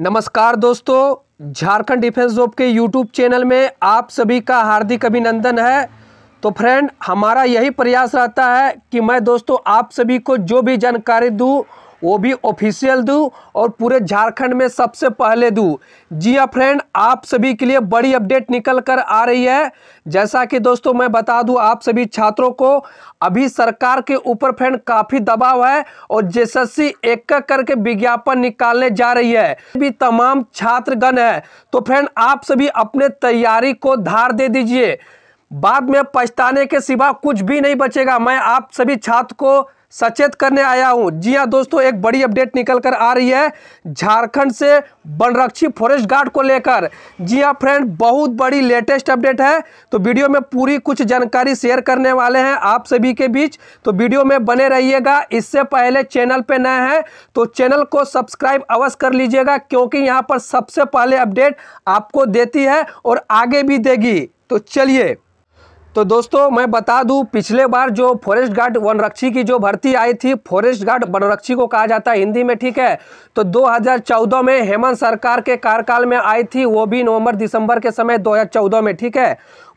नमस्कार दोस्तों Jharkhand defence job के यूट्यूब चैनल में आप सभी का हार्दिक अभिनंदन है तो फ्रेंड हमारा यही प्रयास रहता है कि मैं दोस्तों आप सभी को जो भी जानकारी दूँ वो भी ऑफिशियल दूँ और पूरे झारखंड में सबसे पहले दूँ जी हाँ फ्रेंड आप सभी के लिए बड़ी अपडेट निकल कर आ रही है जैसा कि दोस्तों मैं बता दूं आप सभी छात्रों को अभी सरकार के ऊपर फ्रेंड काफ़ी दबाव है और जेएसएससी एक एक करके विज्ञापन निकालने जा रही है भी तमाम छात्रगण है तो फ्रेंड आप सभी अपने तैयारी को धार दे दीजिए बाद में पछताने के सिवा कुछ भी नहीं बचेगा मैं आप सभी छात्र को सचेत करने आया हूं जी हां दोस्तों एक बड़ी अपडेट निकल कर आ रही है झारखंड से बनरक्षी फॉरेस्ट गार्ड को लेकर जी हां फ्रेंड बहुत बड़ी लेटेस्ट अपडेट है तो वीडियो में पूरी कुछ जानकारी शेयर करने वाले हैं आप सभी के बीच तो वीडियो में बने रहिएगा इससे पहले चैनल पे नए हैं तो चैनल को सब्सक्राइब अवश्य कर लीजिएगा क्योंकि यहाँ पर सबसे पहले अपडेट आपको देती है और आगे भी देगी तो चलिए तो दोस्तों मैं बता दूं पिछले बार जो फॉरेस्ट गार्ड वनरक्षी की जो भर्ती आई थी फॉरेस्ट गार्ड वनरक्षी को कहा जाता है हिंदी में ठीक है तो 2014 में हेमंत सरकार के कार्यकाल में आई थी वो भी नवंबर दिसंबर के समय 2014 में ठीक है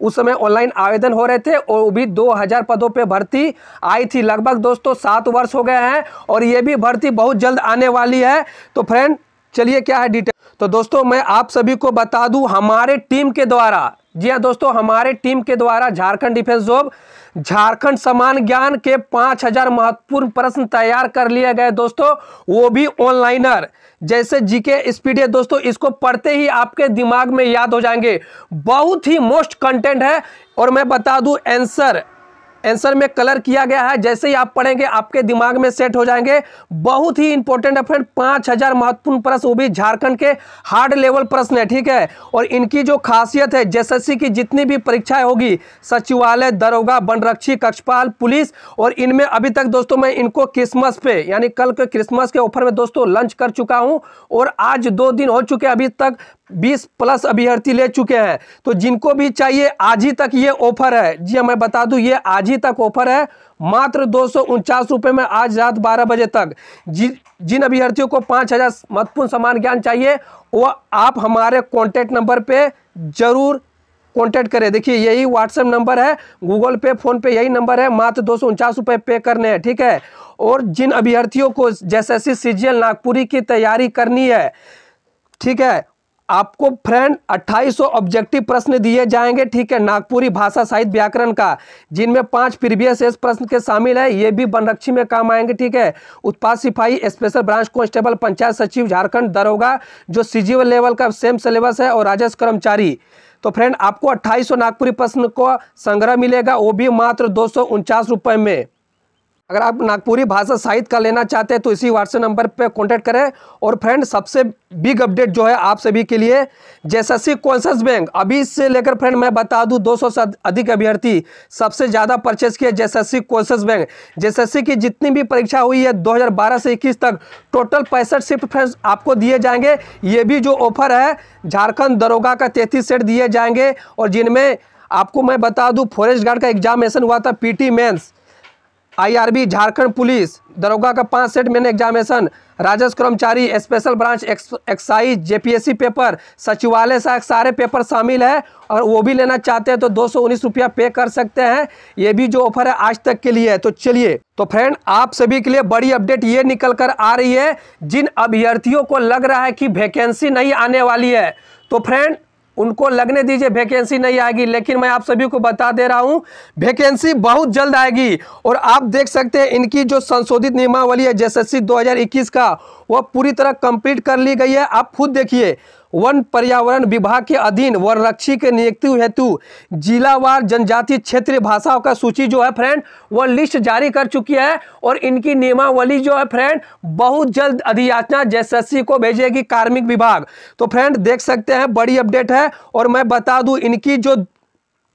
उस समय ऑनलाइन आवेदन हो रहे थे और वो भी 2000 पदों पे भर्ती आई थी लगभग दोस्तों सात वर्ष हो गए हैं और ये भी भर्ती बहुत जल्द आने वाली है तो फ्रेंड चलिए क्या है डिटेल तो दोस्तों मैं आप सभी को बता दूँ हमारे टीम के द्वारा जी हाँ दोस्तों हमारे टीम के द्वारा झारखंड डिफेंस जॉब झारखंड समान ज्ञान के 5000 महत्वपूर्ण प्रश्न तैयार कर लिए गए दोस्तों वो भी ऑनलाइनर जैसे जीके स्पीड है दोस्तों इसको पढ़ते ही आपके दिमाग में याद हो जाएंगे बहुत ही मोस्ट कंटेंट है और मैं बता दूं आंसर आंसर में कलर किया गया है जैसे ही आप पढ़ेंगे आपके दिमाग में सेट हो जाएंगे बहुत ही इंपॉर्टेंट फ्रेंड पांच हजार महत्वपूर्ण प्रश्न वो भी झारखंड के हार्ड लेवल प्रश्न है ठीक है और इनकी जो खासियत है जेएसएससी की जितनी भी परीक्षाएं होगी सचिवालय दरोगा बनरक्षी कक्षपाल पुलिस और इनमें अभी तक दोस्तों मैं इनको क्रिसमस पे यानी कल के क्रिसमस के ऑफर में दोस्तों लंच कर चुका हूँ और आज दो दिन हो चुके अभी तक 20 प्लस अभ्यर्थी ले चुके हैं तो जिनको भी चाहिए आज ही तक ये ऑफर है जी हाँ, मैं बता दूं ये आज ही अभी तक ऑफर है मात्र दो रुपए में आज रात 12 बजे तक जि, जिन अभ्यर्थियों को 5000 महत्वपूर्ण समान ज्ञान चाहिए वो आप हमारे कॉन्टैक्ट नंबर पे जरूर कॉन्टैक्ट करें देखिए यही व्हाट्सएप नंबर है गूगल पे फोन पे यही नंबर है मात्र दो रुपए पे करने हैं ठीक है और जिन अभ्यर्थियों को जैसे सी नागपुरी की तैयारी करनी है ठीक है आपको फ्रेंड 2800 ऑब्जेक्टिव प्रश्न दिए जाएंगे ठीक है नागपुरी भाषा साहित्य व्याकरण का जिनमें पांच प्रीवियस एस प्रश्न के शामिल है ये भी बनरक्षी में काम आएंगे ठीक है उत्पाद सिपाही स्पेशल ब्रांच कांस्टेबल पंचायत सचिव झारखंड दरोगा जो सी लेवल का सेम सिलेबस है और राजस्व कर्मचारी तो फ्रेंड आपको अट्ठाईस नागपुरी प्रश्न को संग्रह मिलेगा वो भी मात्र दो में अगर आप नागपुरी भाषा साहित्य का लेना चाहते हैं तो इसी व्हाट्सएप नंबर पर कॉन्टैक्ट करें और फ्रेंड सबसे बिग अपडेट जो है आप सभी के लिए जैससी कॉन्सस बैंक अभी से लेकर फ्रेंड मैं बता दूं 200 से अधिक अभ्यर्थी सबसे ज़्यादा परचेस किए सी कॉन्सस बैंक सी की जितनी भी परीक्षा हुई है दो से इक्कीस तक टोटल पैंसठ शिफ्ट फ्रेंड्स आपको दिए जाएंगे ये भी जो ऑफर है झारखंड दरोगा का तैंतीस सेट दिए जाएंगे और जिनमें आपको मैं बता दूँ फॉरेस्ट गार्ड का एग्जामिनेशन हुआ था P T IRB Jharkhand police दरोगा का पाँच सेट मेन एग्जामिनेशन राजस्व कर्मचारी special branch excise JPSC paper सचिवालय सा सारे पेपर शामिल है और वो भी लेना चाहते हैं तो दो सौ रुपया पे कर सकते हैं ये भी जो ऑफर है आज तक के लिए है तो चलिए तो फ्रेंड आप सभी के लिए बड़ी अपडेट ये निकल कर आ रही है जिन अभ्यर्थियों को लग रहा है कि वैकेंसी नहीं आने वाली है तो फ्रेंड उनको लगने दीजिए वैकेंसी नहीं आएगी लेकिन मैं आप सभी को बता दे रहा हूँ वैकेंसी बहुत जल्द आएगी और आप देख सकते हैं इनकी जो संशोधित नियमावली है जेएसएससी 2021 का वह पूरी तरह कंप्लीट कर ली गई है आप खुद देखिए वन पर्यावरण विभाग के अधीन वनरक्षी के नियुक्ति हेतु जिलावार जनजातीय क्षेत्रीय भाषाओं का सूची जो है फ्रेंड वो लिस्ट जारी कर चुकी है और इनकी नियमावली जो है फ्रेंड बहुत जल्द अधियाचना जेएसएससी को भेजेगी कार्मिक विभाग तो फ्रेंड देख सकते हैं बड़ी अपडेट है और मैं बता दूं इनकी जो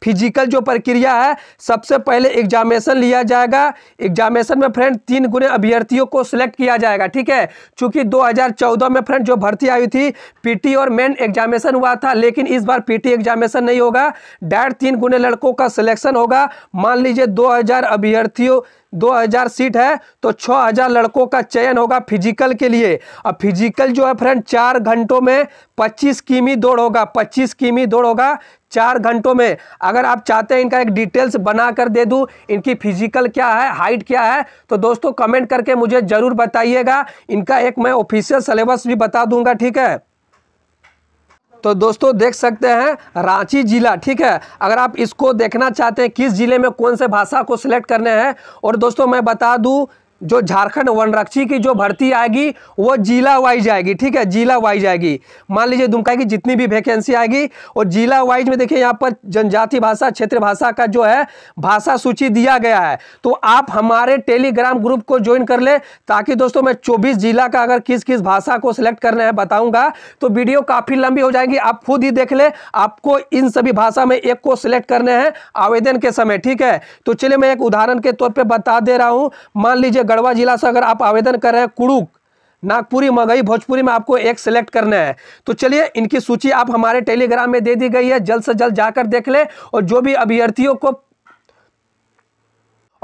फिजिकल जो प्रक्रिया है सबसे पहले एग्जामेशन लिया जाएगा एग्जामेशन में फ्रेंड तीन गुने अभ्यर्थियों को सिलेक्ट किया जाएगा ठीक है चूंकि 2014 में फ्रेंड जो भर्ती आई थी पीटी और मेन एग्जामेशन हुआ था लेकिन इस बार पीटी एग्जामेशन नहीं होगा डायर तीन गुने लड़कों का सिलेक्शन होगा मान लीजिए दो अभ्यर्थियों 2000 सीट है तो 6000 लड़कों का चयन होगा फिजिकल के लिए अब फिजिकल जो है फ्रेंड चार घंटों में 25 किमी दौड़ होगा 25 किमी दौड़ होगा चार घंटों में अगर आप चाहते हैं इनका एक डिटेल्स बना कर दे दूं इनकी फिजिकल क्या है हाइट क्या है तो दोस्तों कमेंट करके मुझे ज़रूर बताइएगा इनका एक मैं ऑफिशियल सिलेबस भी बता दूंगा ठीक है तो दोस्तों देख सकते हैं रांची ज़िला ठीक है अगर आप इसको देखना चाहते हैं किस ज़िले में कौन से भाषा को सिलेक्ट करने हैं और दोस्तों मैं बता दूँ जो झारखंड वनरक्षी की जो भर्ती आएगी वो जिला वाइज आएगी ठीक है जिला वाइज आएगी मान लीजिए दुमका की जितनी भी वैकेंसी आएगी और जिला वाइज में देखिए यहाँ पर जनजाति भाषा क्षेत्र भाषा का जो है भाषा सूची दिया गया है तो आप हमारे टेलीग्राम ग्रुप को ज्वाइन कर ले ताकि दोस्तों मैं चौबीस जिला का अगर किस किस भाषा को सिलेक्ट करना है बताऊंगा तो वीडियो काफ़ी लंबी हो जाएगी आप खुद ही देख ले आपको इन सभी भाषा में एक को सिलेक्ट करने हैं आवेदन के समय ठीक है तो चलिए मैं एक उदाहरण के तौर पर बता दे रहा हूँ मान लीजिए गढ़वा जिला से अगर आप आवेदन कर रहे हैं कुड़ुक नागपुरी मगई भोजपुरी में आपको एक सेलेक्ट करना है तो चलिए इनकी सूची आप हमारे टेलीग्राम में दे दी गई है जल्द से जल्द जाकर देख लें और जो भी अभ्यर्थियों को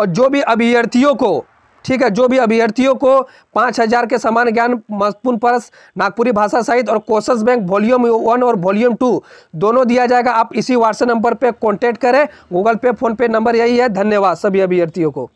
और जो भी अभ्यर्थियों को ठीक है जो भी अभ्यर्थियों को पाँच हजार के समान ज्ञान महत्वपूर्ण पर्स नागपुरी भाषा सहित और कोशस बैंक वॉल्यूम वन और वॉल्यूम टू दोनों दिया जाएगा आप इसी व्हाट्सएप नंबर पे कांटेक्ट करें Google Pay PhonePe number यही है धन्यवाद सभी अभ्यर्थियों को